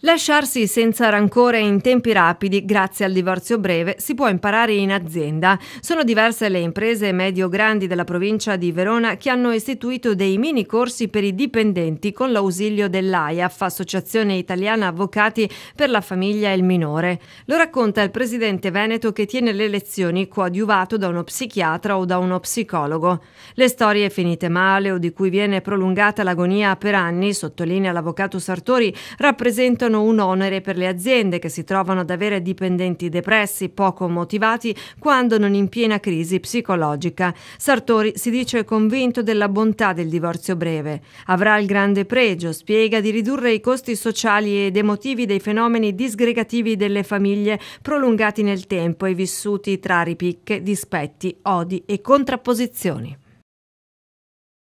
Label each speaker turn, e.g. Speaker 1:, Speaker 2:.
Speaker 1: Lasciarsi senza rancore in tempi rapidi grazie al divorzio breve si può imparare in azienda. Sono diverse le imprese medio-grandi della provincia di Verona che hanno istituito dei mini corsi per i dipendenti con l'ausilio dell'AIAF, Associazione Italiana Avvocati per la Famiglia e il Minore. Lo racconta il presidente Veneto che tiene le lezioni coadiuvato da uno psichiatra o da uno psicologo. Le storie finite male o di cui viene prolungata l'agonia per anni, sottolinea l'avvocato Sartori, rappresentano diventano un onere per le aziende che si trovano ad avere dipendenti depressi, poco motivati, quando non in piena crisi psicologica. Sartori si dice convinto della bontà del divorzio breve. Avrà il grande pregio, spiega, di ridurre i costi sociali ed emotivi dei fenomeni disgregativi delle famiglie prolungati nel tempo e vissuti tra ripicche, dispetti, odi e contrapposizioni.